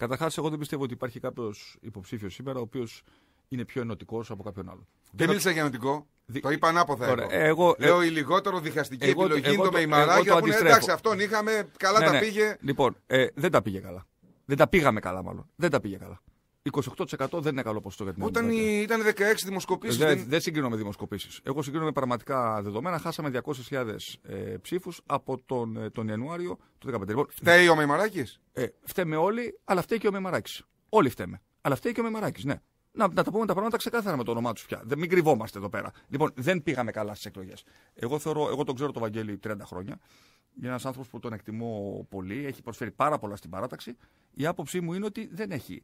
Καταρχάς, εγώ δεν πιστεύω ότι υπάρχει κάποιος υποψήφιος σήμερα ο οποίος είναι πιο ενωτικός από κάποιον άλλο. Δεν μίλησα για ενωτικό. Το είπα ανάποδα. εγώ, ε, Λέω η λιγότερο διχαστική εγώ, επιλογή είναι το Μεϊμαρά και εντάξει, αυτόν είχαμε, καλά ναι, τα ναι. πήγε. Λοιπόν, ε, δεν τα πήγε καλά. Δεν τα πήγαμε καλά, μάλλον. Δεν τα πήγε καλά. 28% δεν είναι καλό ποσοστό για την Όταν η... ήταν 16 δημοσκοπήσεις. Δεν, δεν... δεν συγκρίνω με δημοσκοπήσεις. Εγώ συγκρίνω με πραγματικά δεδομένα. Χάσαμε 200.000 ε, ψήφους από τον, ε, τον Ιανουάριο του 2015. Λοιπόν, φταίει ο Μεϊμαράκη. Ε, φταίμε όλοι, αλλά φταίει και ο Μεϊμαράκη. Όλοι φταίμε. Αλλά φταίει και ο Μεϊμαράκη, ναι. Να, να τα πούμε τα πράγματα ξεκάθαρα με το όνομά τους πια. Δεν, μην κρυβόμαστε εδώ πέρα. Λοιπόν, δεν πήγαμε καλά στις εκλογές. Εγώ, θεωρώ, εγώ τον ξέρω το Βαγγέλη 30 χρόνια. Είναι ένας άνθρωπος που τον εκτιμώ πολύ. Έχει προσφέρει πάρα πολλά στην παράταξη. Η άποψή μου είναι ότι δεν έχει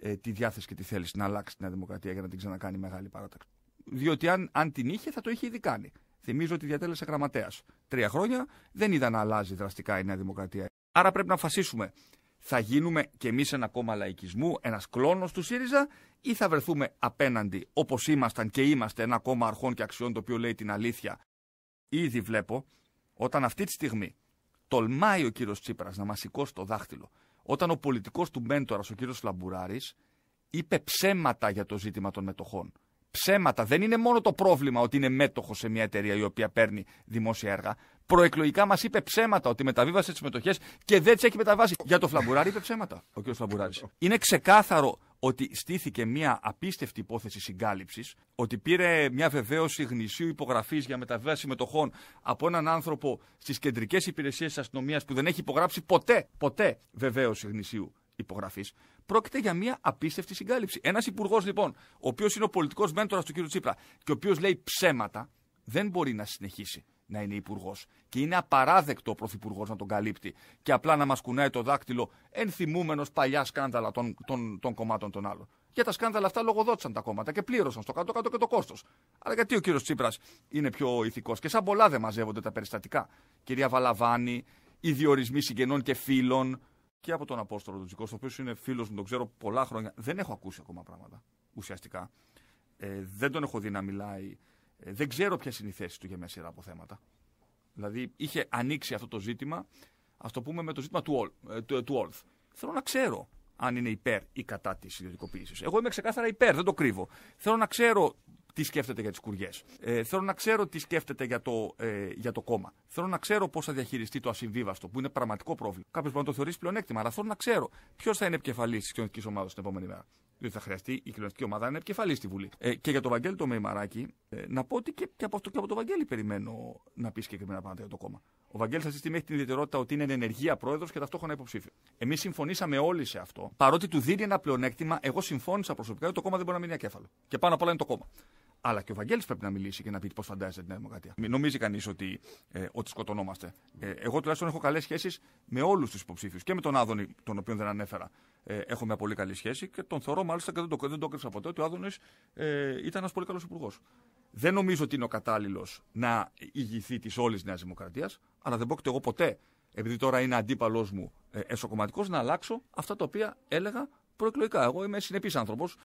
ε, τη διάθεση και τη θέληση να αλλάξει την Δημοκρατία για να την ξανακάνει μεγάλη παράταξη. Διότι αν, αν την είχε, θα το είχε ήδη κάνει. Θυμίζω ότι διατέλεσε γραμματέας. Τρία χρόνια δεν είδα να αλλάζει δραστικά η Νέα Δημοκρατία. Άρα πρέπει να αποφασίσουμε. Θα γίνουμε κι εμείς ένα κόμμα λαϊκισμού, ένας κλόνος του ΣΥΡΙΖΑ, ή θα βρεθούμε απέναντι όπως ήμασταν και είμαστε ένα κόμμα αρχών και αξιών το οποίο λέει την αλήθεια. Ήδη βλέπω όταν αυτή τη στιγμή τολμάει ο κύριος Τσίπρας να μας σηκώσει το δάχτυλο όταν ο πολιτικός του μέντορας, ο κύριος Λαμπουράρης, είπε ψέματα για το ζήτημα των μετοχών. Ψέματα. Δεν είναι μόνο το πρόβλημα ότι είναι μέτοχος σε μια εταιρεία η οποία παίρνει δημόσια έργα. Προεκλογικά μας είπε ψέματα ότι μεταβίβασε τις μετοχές και δεν τις έχει μεταβάσει. Για το Φλαμπουράρη είπε ψέματα ο κύριος Φλαμπουράρης. Είναι ξεκάθαρο ότι στήθηκε μια απίστευτη υπόθεση συγκάλυψης, ότι πήρε μια βεβαίωση γνησίου υπογραφής για μεταβίβαση μετοχών από έναν άνθρωπο στις κεντρικές υπηρεσίες της αστυνομίας που δεν έχει υπογράψει ποτέ, ποτέ βεβαίωση γνησίου υπογραφής. Πρόκειται για μια απίστευτη συγκάλυψη. Ένας υπουργός λοιπόν, ο οποίος είναι ο πολιτικός μέντορας του κ. Τσίπρα και ο οποίος λέει ψέματα, δεν μπορεί να συνεχίσει να είναι υπουργός. Και είναι απαράδεκτο ο πρωθυπουργός να τον καλύπτει και απλά να μας κουνάει το δάκτυλο ενθυμούμενο παλιά σκάνδαλα των, των, των κομμάτων των άλλων. Για τα σκάνδαλα αυτά λογοδότησαν τα κόμματα και πλήρωσαν στο κάτω-κάτω και το κόστος. Αλλά γιατί ο κύριος Τσίπρας είναι πιο ηθικός. Και σαν πολλά δεν μαζεύονται τα περιστατικά. Κυρία Βαλαβάνη, οι διορισμοί συγγενών και φίλων. Και από τον Απόστολο Τζικό, ο οποίος είναι φίλος μου, τον ξέρω πολλά χρόνια. Δεν έχω ακούσει ακόμα πράγματα ουσιαστικά. Ε, δεν τον έχω δει να μιλάει ε, δεν ξέρω ποια είναι η θέση του για μια σειρά από θέματα. Δηλαδή είχε ανοίξει αυτό το ζήτημα, ας το πούμε με το ζήτημα του, All, ε, του, ε, του Όλθ. Θέλω να ξέρω αν είναι υπέρ ή κατά της ιδιωτικοποίησης. Εγώ είμαι ξεκάθαρα υπέρ, δεν το κρύβω. Θέλω να ξέρω τι σκέφτεται για τις κουριές. θέλω να ξέρω τι σκέφτεται για το, για το κόμμα. Θέλω να ξέρω πώς θα διαχειριστεί το ασυμβίβαστο, που είναι πραγματικό πρόβλημα. Κάποιος μπορεί να το θεωρήσει πλεονέκτημα, αλλά θέλω να ξέρω ποιος θα είναι επικεφαλής της κοινωνικής ομάδας την επόμενη μέρα διότι θα χρειαστεί η κοινωνική ομάδα να είναι επικεφαλής στη Βουλή. Ε, και για τον Βαγγέλη το Μεϊμαράκη, ε, να πω ότι και, και, από αυτό, και από τον Βαγγέλη περιμένω να πει συγκεκριμένα πράγματα για το κόμμα. Ο Βαγγέλης αυτή τη στιγμή έχει την ιδιαιτερότητα ότι είναι εν ενεργεία πρόεδρος και ταυτόχρονα υποψήφιο. Εμείς συμφωνήσαμε όλοι σε αυτό. Παρότι του δίνει ένα πλεονέκτημα, εγώ συμφώνησα προσωπικά ότι το κόμμα δεν μπορεί να μείνει ακέφαλο. Και πάνω απ' όλα είναι το κόμμα. Αλλά και ο Βαγγέλης πρέπει να μιλήσει και να πει πώς φαντάζεται την Δημοκρατία. Μην νομίζει κανείς ότι, ε, ότι σκοτωνόμαστε. Ε, εγώ τουλάχιστον έχω καλές σχέσεις με όλους τους υποψήφιους και με τον Άδωνη, τον οποίο δεν ανέφερα. Ε, έχω μια πολύ καλή σχέση και τον θεωρώ μάλιστα και δεν το, δεν το ποτέ ότι ο Άδωνης ε, ήταν ένας πολύ καλός υπουργός. Δεν νομίζω ότι είναι ο κατάλληλος να ηγηθεί της όλης Νέας Δημοκρατίας, αλλά δεν πρόκειται εγώ ποτέ, επειδή τώρα είναι αντίπαλός μου ε, εσωκομματικός, να αλλάξω αυτά τα οποία έλεγα προεκλογικά. Εγώ είμαι συνεπής άνθρωπος.